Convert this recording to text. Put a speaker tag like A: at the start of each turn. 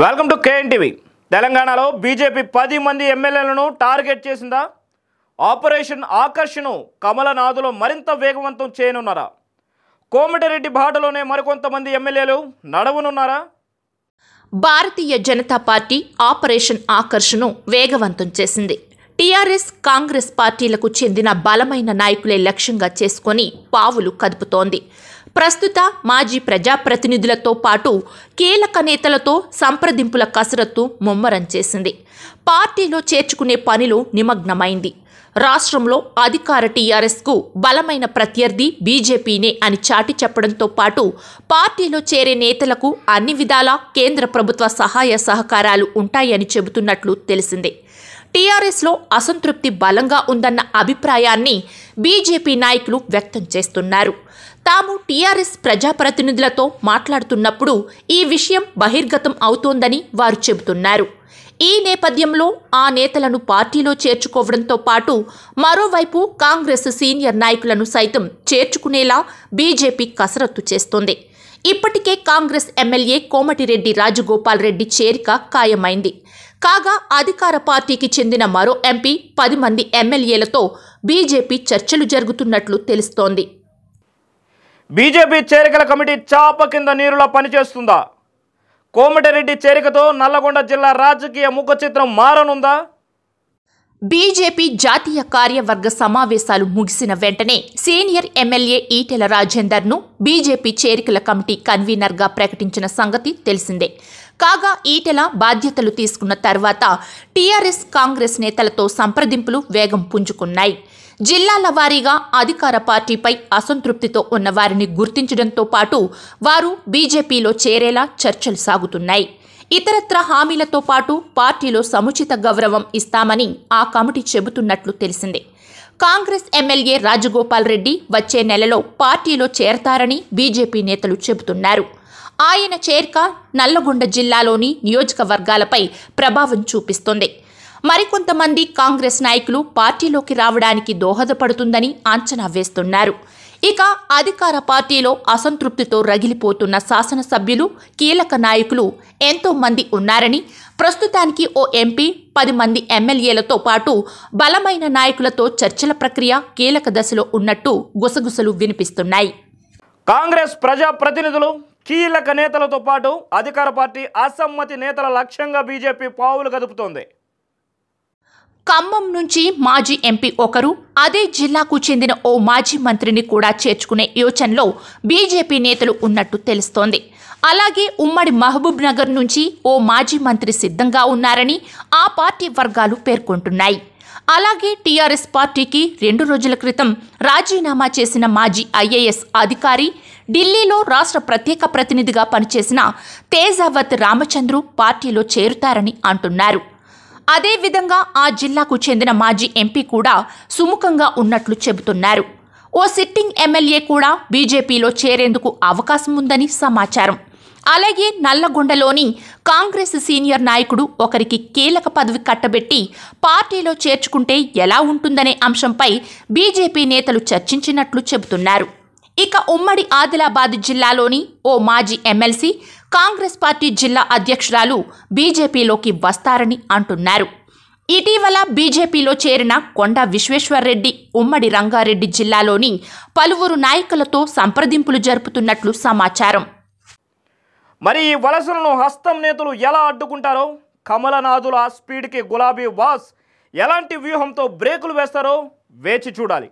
A: welcome to KNTV తెలంగాణలో BJP పది మంది ఎమ్మెల్యేలను టార్గెట్ చేసిందా ఆపరేషన్ ఆకర్షణ కమలనాథులో మరింత వేగవంతం చేయనున్నారా కోమటిరెడ్డి బాటలోనే మరికొంతమంది ఎమ్మెల్యేలు నడవనున్నారా
B: భారతీయ జనతా పార్టీ ఆపరేషన్ ఆకర్షణ వేగవంతం చేసింది టీఆర్ఎస్ కాంగ్రెస్ పార్టీలకు చెందిన బలమైన నాయకులే లక్ష్యంగా చేసుకొని పావులు కదుపుతోంది ప్రస్తుత మాజీ ప్రజాప్రతినిధులతో పాటు కీలక నేతలతో సంప్రదింపుల కసరత్తు ముమ్మరం చేసింది పార్టీలో చేర్చుకునే పనిలో నిమగ్నమైంది రాష్ట్రంలో అధికార టీఆర్ఎస్కు బలమైన ప్రత్యర్థి బీజేపీనే అని చాటి చెప్పడంతో పాటు పార్టీలో చేరే నేతలకు అన్ని విధాలా కేంద్ర ప్రభుత్వ సహాయ సహకారాలు ఉంటాయని చెబుతున్నట్లు తెలిసిందే టీఆర్ఎస్లో అసంతృప్తి బలంగా ఉందన్న అభిప్రాయాన్ని బీజేపీ నాయకులు వ్యక్తం చేస్తున్నారు తాము టీఆర్ఎస్ ప్రజాప్రతినిధులతో మాట్లాడుతున్నప్పుడు ఈ విషయం బహిర్గతం అవుతోందని వారు చెబుతున్నారు ఈ నేపథ్యంలో ఆ నేతలను పార్టీలో చేర్చుకోవడంతో పాటు మరోవైపు కాంగ్రెస్ సీనియర్ నాయకులను సైతం చేర్చుకునేలా బీజేపీ కసరత్తు చేస్తోంది ఇప్పటికే కాంగ్రెస్ ఎమ్మెల్యే కోమటిరెడ్డి రాజగోపాల్ రెడ్డి చేరిక ఖాయమైంది కాగా అధికార పార్టీకి చెందిన మరో ఎంపీ పది మంది ఎమ్మెల్యేలతో బీజేపీ చర్చలు జరుగుతున్నట్లు తెలుస్తోంది
A: బీజేపీ చేరికల కమిటీ చాప కింద నీరులా పనిచేస్తుందా కోమటిరెడ్డి చేరికతో నల్లగొండ జిల్లా రాజకీయ ముఖ చిత్రం మారనుందా బీజేపీ
B: జాతీయ కార్యవర్గ సమావేశాలు ముగిసిన వెంటనే సీనియర్ ఎమ్మెల్యే ఈటెల రాజేందర్ను బీజేపీ చేరికల కమిటీ కన్వీనర్గా ప్రకటించిన సంగతి తెలిసిందే కాగా ఈటెల బాధ్యతలు తీసుకున్న తర్వాత టీఆర్ఎస్ కాంగ్రెస్ నేతలతో సంప్రదింపులు వేగం పుంజుకున్నాయి జిల్లాల వారీగా అధికార పార్టీపై అసంతృప్తితో ఉన్న వారిని గుర్తించడంతో పాటు వారు బీజేపీలో చేరేలా చర్చలు సాగుతున్నాయి ఇతరత్ర హామీలతో పాటు పార్టీలో సముచిత గౌరవం ఇస్తామని ఆ కమిటీ చెబుతున్నట్లు తెలిసింది కాంగ్రెస్ ఎమ్మెల్యే రాజగోపాల్ రెడ్డి వచ్చే నెలలో పార్టీలో చేరతారని బీజేపీ నేతలు చెబుతున్నారు ఆయన చేరిక నల్లగొండ జిల్లాలోని నియోజకవర్గాలపై ప్రభావం చూపిస్తుంది మరికొంతమంది కాంగ్రెస్ నాయకులు పార్టీలోకి రావడానికి దోహదపడుతుందని అంచనా వేస్తున్నారు ఇక అధికార పార్టీలో అసంతృప్తితో రగిలిపోతున్న శాసనసభ్యులు కీలక నాయకులు ఎంతో మంది ఉన్నారని ప్రస్తుతానికి ఓ ఎంపీ పది మంది ఎమ్మెల్యేలతో పాటు బలమైన నాయకులతో చర్చల ప్రక్రియ కీలక దశలో ఉన్నట్టు గుసగుసలు వినిపిస్తున్నాయి
A: కాంగ్రెస్ ప్రజాప్రతినిధులు కీలక నేతలతో పాటు అధికార పార్టీ అసమ్మతి నేతల లక్ష్యంగా బీజేపీ పావులు కదుపుతోంది ఖమ్మం నుంచి
B: మాజీ ఎంపీ ఒకరు అదే జిల్లాకు చెందిన ఓ మాజీ మంత్రిని కూడా చేర్చుకునే యోచనలో బీజేపీ నేతలు ఉన్నట్టు తెలుస్తోంది అలాగే ఉమ్మడి మహబూబ్ నగర్ నుంచి ఓ మాజీ మంత్రి సిద్ధంగా ఉన్నారని ఆ పార్టీ వర్గాలు పేర్కొంటున్నాయి అలాగే టీఆర్ఎస్ పార్టీకి రెండు రోజుల క్రితం రాజీనామా చేసిన మాజీ ఐఏఎస్ అధికారి ఢిల్లీలో రాష్ట్ర ప్రత్యేక ప్రతినిధిగా పనిచేసిన తేజావత్ రామచంద్రు పార్టీలో చేరుతారని అంటున్నారు అదేవిధంగా ఆ జిల్లాకు చెందిన మాజీ ఎంపీ కూడా సుముఖంగా ఉన్నట్లు చెబుతున్నారు ఓ సిట్టింగ్ ఎమ్మెల్యే కూడా బీజేపీలో చేరేందుకు అవకాశం ఉందని సమాచారం అలాగే నల్లగొండలోని కాంగ్రెస్ సీనియర్ నాయకుడు ఒకరికి కీలక పదవి కట్టబెట్టి పార్టీలో చేర్చుకుంటే ఎలా ఉంటుందనే అంశంపై బీజేపీ నేతలు చర్చించినట్లు చెబుతున్నారు ఇక ఉమ్మడి ఆదిలాబాద్ జిల్లాలోని ఓ మాజీ ఎమ్మెల్సీ కాంగ్రెస్ పార్టీ జిల్లా అధ్యక్షురాలు బీజేపీలోకి వస్తారని అంటున్నారు ఇటీవల బీజేపీలో చేరిన కొండ విశ్వేశ్వర్రెడ్డి ఉమ్మడి రంగారెడ్డి జిల్లాలోని పలువురు నాయకులతో సంప్రదింపులు జరుపుతున్నట్లు సమాచారం
A: మరి ఈ వలసలను హస్తం నేతలు ఎలా అడ్డుకుంటారో కమలనాథుల స్పీడ్కి గులాబీ వాస్ ఎలాంటి వ్యూహంతో బ్రేకులు వేస్తారో వేచి చూడాలి